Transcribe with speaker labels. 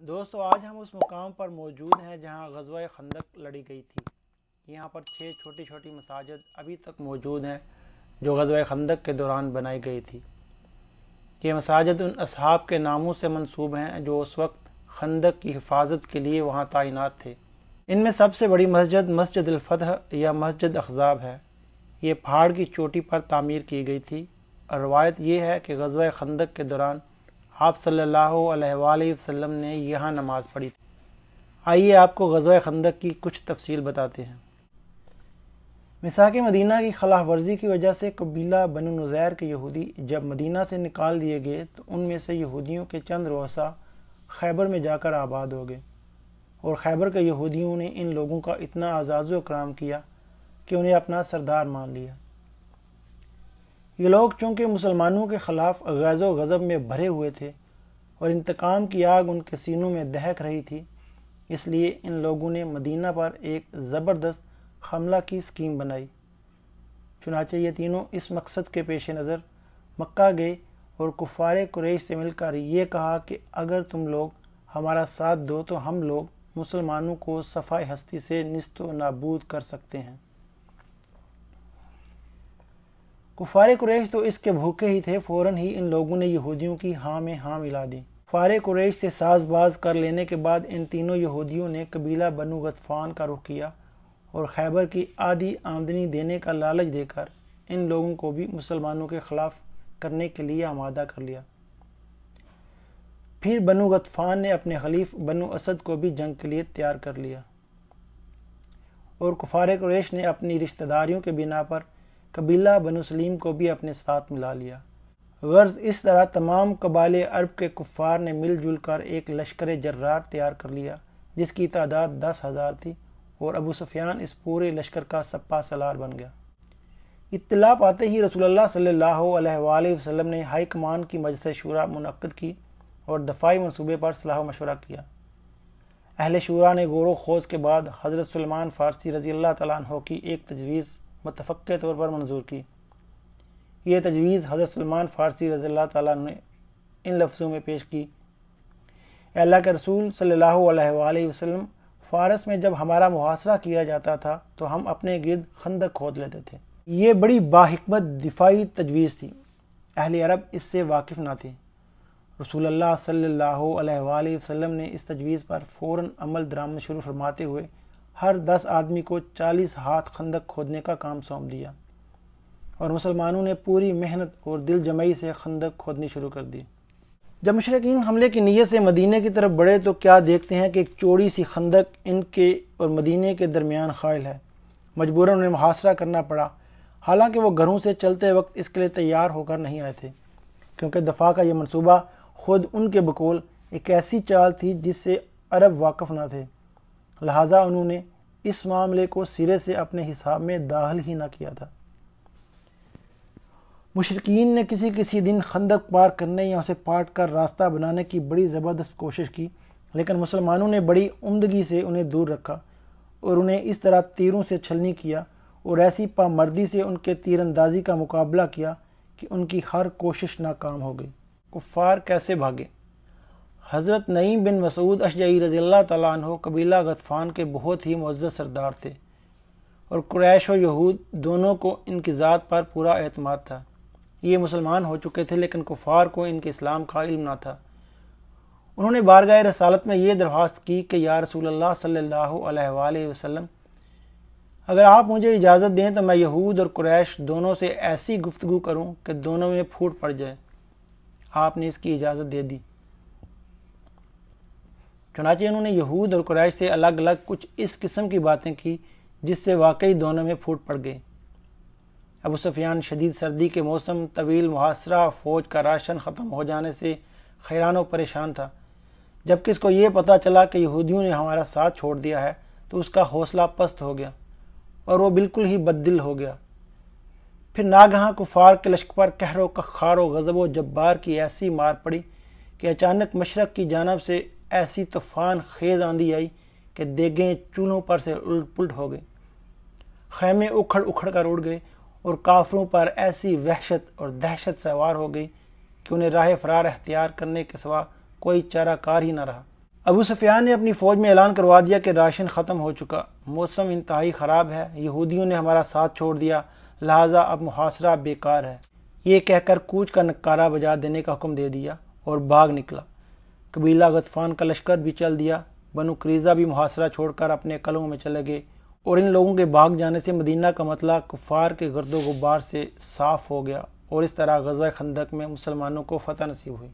Speaker 1: दोस्तों आज हम उस मुकाम पर मौजूद हैं जहां गजवा खंदक लड़ी गई थी यहां पर छः छोटी छोटी मसाजद अभी तक मौजूद हैं जो गजवा खंदक के दौरान बनाई गई थी ये मसाजद उन असहाब के नामों से मंसूब हैं जो उस वक्त खंदक की हिफाजत के लिए वहाँ तैनात थे इनमें सबसे बड़ी मस्जिद मस्जिद अलफतह या मस्जिद अखजाब है ये पहाड़ की चोटी पर तामीर की गई थी और रवायत यह है कि गजवा खंदक के दौरान आप सल्लल्लाहु अलैहि वसल्लम ने यहाँ नमाज़ पढ़ी थी आइए आपको गज़ा खंदक की कुछ तफसील बताते हैं मिसाक मदीना की खिलाफ वर्जी की वजह से कबीला बनु नज़ैर के यहूदी जब मदीना से निकाल दिए गए तो उनमें से यहूदियों के चंद रोसा खैबर में जाकर आबाद हो गए और खैबर के यहूदियों ने इन लोगों का इतना आज़ाजो कराम किया कि उन्हें अपना सरदार मान लिया ये लोग चूंकि मुसलमानों के ख़िलाफ़ गैज़ो गज़ब में भरे हुए थे और इंतकाम की आग उनके सीनों में दहक रही थी इसलिए इन लोगों ने मदीना पर एक ज़बरदस्त हमला की स्कीम बनाई चुनाचे ये तीनों इस मकसद के पेश नज़र मक्का गए और कुफार कुरेश से मिलकर ये कहा कि अगर तुम लोग हमारा साथ दो तो हम लोग मुसलमानों को सफ़ाई हस्ती से नस्त व नाबूद कर सकते हैं कुफार कुरैश तो इसके भूखे ही थे फौरन ही इन लोगों ने यहूदियों की हाँ में हाँ मिला दी कुफ़ार कुरैश से साजबाज कर लेने के बाद इन तीनों यहूदियों ने कबीला बनु गतफान का रुख किया और खैबर की आधी आमदनी देने का लालच देकर इन लोगों को भी मुसलमानों के खिलाफ करने के लिए आमादा कर लिया फिर बनु गतफान ने अपने खलीफ बनु असद को भी जंग के लिए तैयार कर लिया और कुफार कुरैश ने अपनी रिश्तेदारियों के बिना पर कबीला बनु सलीम को भी अपने साथ मिला लिया गर्ज इस तरह तमाम कबाले अरब के कुफ़ार ने मिलजुल कर एक लश्कर जर्रार तैयार कर लिया जिसकी तादाद दस हज़ार थी और अबू सफियान इस पूरे लश्कर का सप्पा सलार बन गया इतला पाते ही रसोल्ला सल्ला वसम ने हाई कमान की मजस शुरा मनद की और दफाई मनसूबे पर सलाह मशवरा किया अहल शुरा ने गोरो खोज के बाद हज़रत सलमान फ़ारसी रज़ी अल्लाह की एक तजवीज़ मतफ़ तौर पर मंजूर की यह तजवीज़ हज़रत सलमान फ़ारसी रज़ी तफ्सों ने इन लफ्ज़ों में पेश की अल्लाह के रसूल सल्ला वसम फ़ारस में जब हमारा मुहासरा किया जाता था तो हम अपने गिरद खंदक खोद लेते थे ये बड़ी बाहिकमत दिफाई तजवीज़ थी अहल अरब इससे वाकिफ़ ना थे रसूल अल्लाह वसलम ने इस तजवीज़ पर फ़ौर अमल दराम शुरू फरमाते हुए हर दस आदमी को चालीस हाथ खंदक खोदने का काम सौंप दिया और मुसलमानों ने पूरी मेहनत और दिल जमाई से खंदक खोदनी शुरू कर दी जब मशरकिन हमले की नीयत से मदीने की तरफ बढ़े तो क्या देखते हैं कि एक चौड़ी सी खंदक इनके और मदीने के दरमियान खायल है मजबूरन उन्हें मुहासरा करना पड़ा हालांकि वो घरों से चलते वक्त इसके लिए तैयार होकर नहीं आए थे क्योंकि दफा का यह मनसूबा खुद उनके बकौल एक ऐसी चाल थी जिससे अरब वाकफ़ ना थे लिहाजा उन्होंने इस मामले को सिरे से अपने हिसाब में दाखिल ही ना किया था मुशरकिन ने किसी किसी दिन खंदक पार करने या उसे पाट कर रास्ता बनाने की बड़ी ज़बरदस्त कोशिश की लेकिन मुसलमानों ने बड़ी उमदगी से उन्हें दूर रखा और उन्हें इस तरह तीरों से छलनी किया और ऐसी पामर्दी से उनके तीरंदाजी का मुकाबला किया कि उनकी हर कोशिश नाकाम हो गई कुफ़ार कैसे भागे हज़रत नईम बिन मसूद अशजई रज़ी अल्लाह कबीला गतफ़ान के बहुत ही मज़्ज़ सरदार थे और क्रैश और यहूद दोनों को इनकी ज़ात पर पूरा अहतम था ये मुसलमान हो चुके थे लेकिन कुफार को इनके इस्लाम का इल्म ना था उन्होंने बारगाह रसालत में ये दरख्वास्त की कि या रसूल सल्ला वसम अगर आप मुझे इजाज़त दें तो मैं यहूद और क्रैश दोनों से ऐसी गुफ्तु करूँ कि दोनों में फूट पड़ जाए आपने इसकी इजाज़त दे दी चुनाचे उन्होंने यहूद और कुरैश से अलग अलग कुछ इस किस्म की बातें की जिससे वाकई दोनों में फूट पड़ गई अबू सफियान शदीद सर्दी के मौसम तवील मुहासरा फ़ौज का राशन ख़त्म हो जाने से हैरान परेशान था जबकि इसको ये पता चला कि यहूदियों ने हमारा साथ छोड़ दिया है तो उसका हौसला पस्त हो गया और वो बिल्कुल ही बददिल हो गया फिर नागहाँ कुफार के लश्क पर कहरों कखार खारो गज़ब व जब्बार की ऐसी मार पड़ी कि अचानक मशरक़ की जानब से ऐसी तूफान खेज आंधी आई कि देगें चूल्हों पर से उलट पुलट हो गई खैमे उखड़ उखड़ कर उड़ गए और काफरों पर ऐसी वहशत और दहशत सवार हो गई कि उन्हें राह फरार अख्तियार करने के सिवा कोई चारा कार ही ना रहा अबू सफियान ने अपनी फ़ौज में ऐलान करवा दिया कि राशन ख़त्म हो चुका मौसम इंतहाई ख़राब है यहूदियों ने हमारा साथ छोड़ दिया लिहाजा अब मुहासरा बेकार है ये कहकर कूच का नकारा बजा देने का हुक्म दे दिया और भाग निकला कबीला गतफान का लश्कर भी चल दिया बनु क्रीज़ा भी मुहासरा छोड़कर अपने कलों में चले गए और इन लोगों के भाग जाने से मदीना का मतला कुफार के गर्दो गुब्बार से साफ हो गया और इस तरह गजा खंदक में मुसलमानों को फतह नसीब हुई